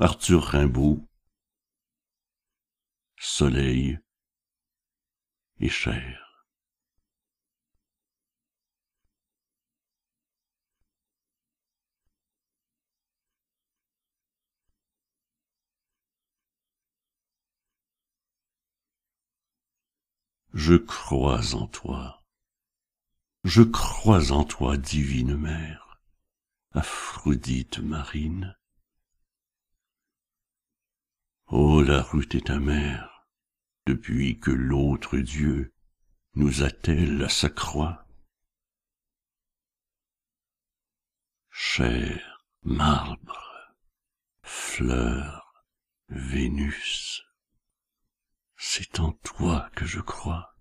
Arthur Rimbaud, Soleil et chair. Je crois en toi. Je crois en toi, divine mère, Aphrodite marine, Oh, la route est amère, depuis que l'autre Dieu nous attelle à sa croix. Cher marbre, fleur, Vénus, c'est en toi que je crois.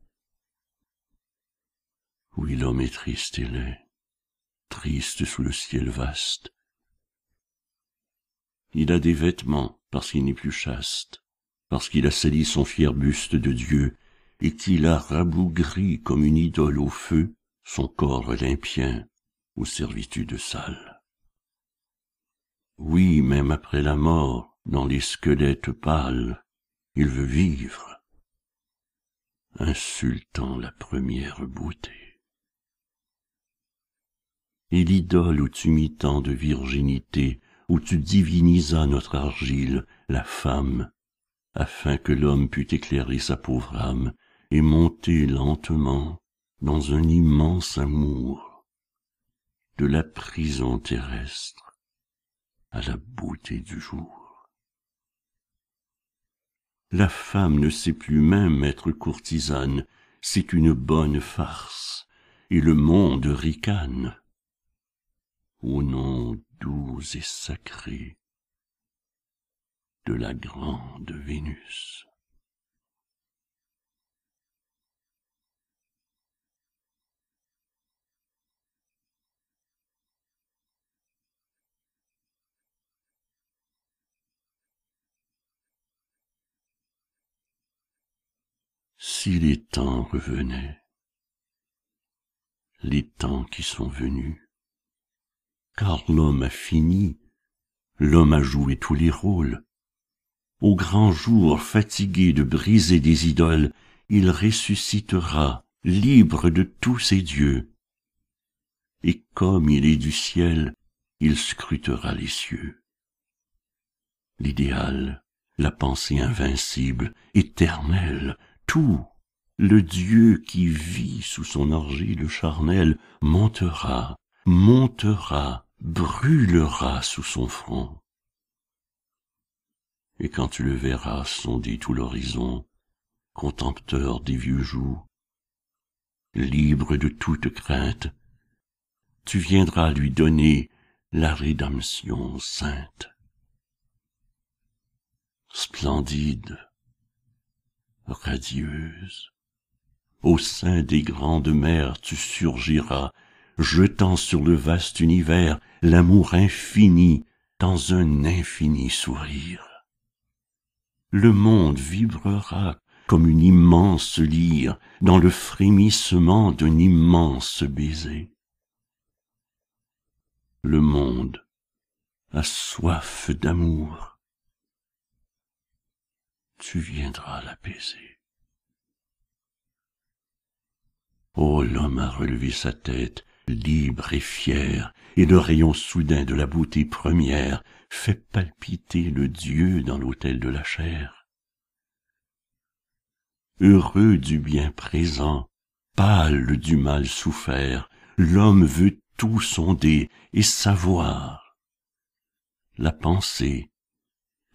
Oui, l'homme est triste et laid, triste sous le ciel vaste, il a des vêtements parce qu'il n'est plus chaste, parce qu'il a sali son fier buste de Dieu et qu'il a rabougri comme une idole au feu son corps olympien aux servitudes sales. Oui, même après la mort, dans les squelettes pâles, il veut vivre, insultant la première beauté. Et l'idole où tu tant de virginité où tu divinisas notre argile, la femme, afin que l'homme pût éclairer sa pauvre âme et monter lentement dans un immense amour de la prison terrestre à la beauté du jour. La femme ne sait plus même être courtisane, c'est une bonne farce, et le monde ricane au nom doux et sacré de la grande Vénus. Si les temps revenaient, les temps qui sont venus, car l'homme a fini, l'homme a joué tous les rôles. Au grand jour, fatigué de briser des idoles, il ressuscitera, libre de tous ses dieux. Et comme il est du ciel, il scrutera les cieux. L'idéal, la pensée invincible, éternelle, tout, le Dieu qui vit sous son argile charnel montera, montera, brûlera sous son front. Et quand tu le verras sonder tout l'horizon, contempteur des vieux joues, libre de toute crainte, tu viendras lui donner la rédemption sainte. Splendide, radieuse, au sein des grandes mers tu surgiras jetant sur le vaste univers l'amour infini dans un infini sourire. Le monde vibrera comme une immense lyre dans le frémissement d'un immense baiser. Le monde a soif d'amour. Tu viendras l'apaiser. Oh, l'homme a relevé sa tête libre et fier, et le rayon soudain de la beauté première fait palpiter le Dieu dans l'autel de la chair. Heureux du bien présent, pâle du mal souffert, l'homme veut tout sonder et savoir. La pensée,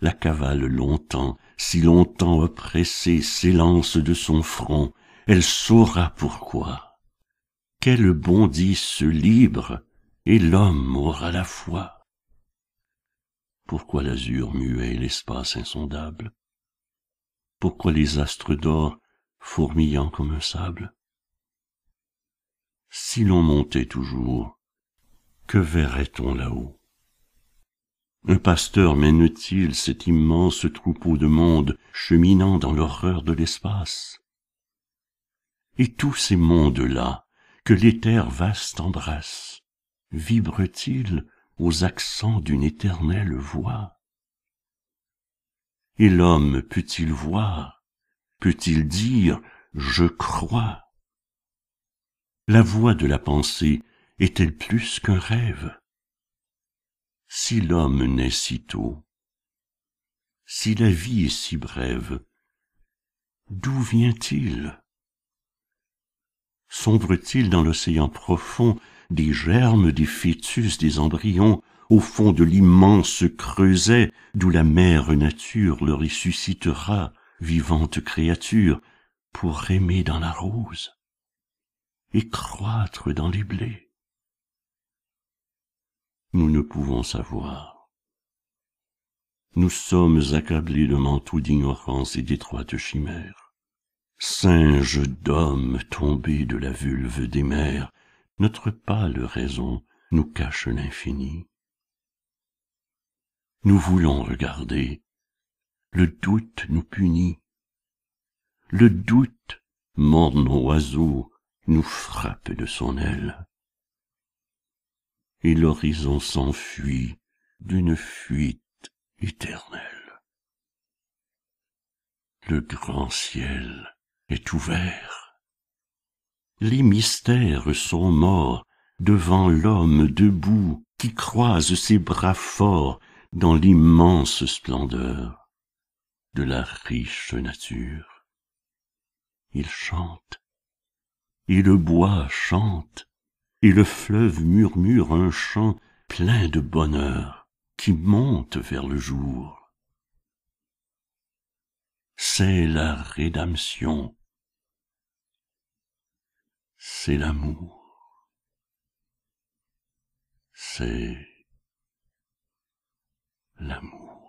la cavale longtemps, si longtemps oppressée, s'élance de son front, elle saura pourquoi. Qu'elle bondisse libre, et l'homme aura la foi. Pourquoi l'azur muet et l'espace insondable Pourquoi les astres d'or fourmillant comme un sable Si l'on montait toujours, que verrait-on là-haut Un pasteur mène-t-il cet immense troupeau de monde cheminant dans l'horreur de l'espace Et tous ces mondes-là, que l'éther vaste embrasse Vibre-t-il aux accents d'une éternelle voix Et l'homme peut-il voir, peut-il dire « je crois » La voix de la pensée est-elle plus qu'un rêve Si l'homme naît si tôt, si la vie est si brève, d'où vient-il sombre-t-il dans l'océan profond des germes, des fœtus, des embryons, au fond de l'immense creuset d'où la mère nature le ressuscitera, vivante créature, pour aimer dans la rose et croître dans les blés. Nous ne pouvons savoir. Nous sommes accablés de manteaux d'ignorance et d'étroites chimères. Singe d'homme tombé de la vulve des mers, notre pâle raison nous cache l'infini. Nous voulons regarder, le doute nous punit. Le doute, morne oiseau, nous frappe de son aile. Et l'horizon s'enfuit d'une fuite éternelle. Le grand ciel ouvert. Les mystères sont morts devant l'homme debout qui croise ses bras forts dans l'immense splendeur de la riche nature. Il chante, et le bois chante, et le fleuve murmure un chant plein de bonheur qui monte vers le jour. C'est la rédemption c'est l'amour. C'est l'amour.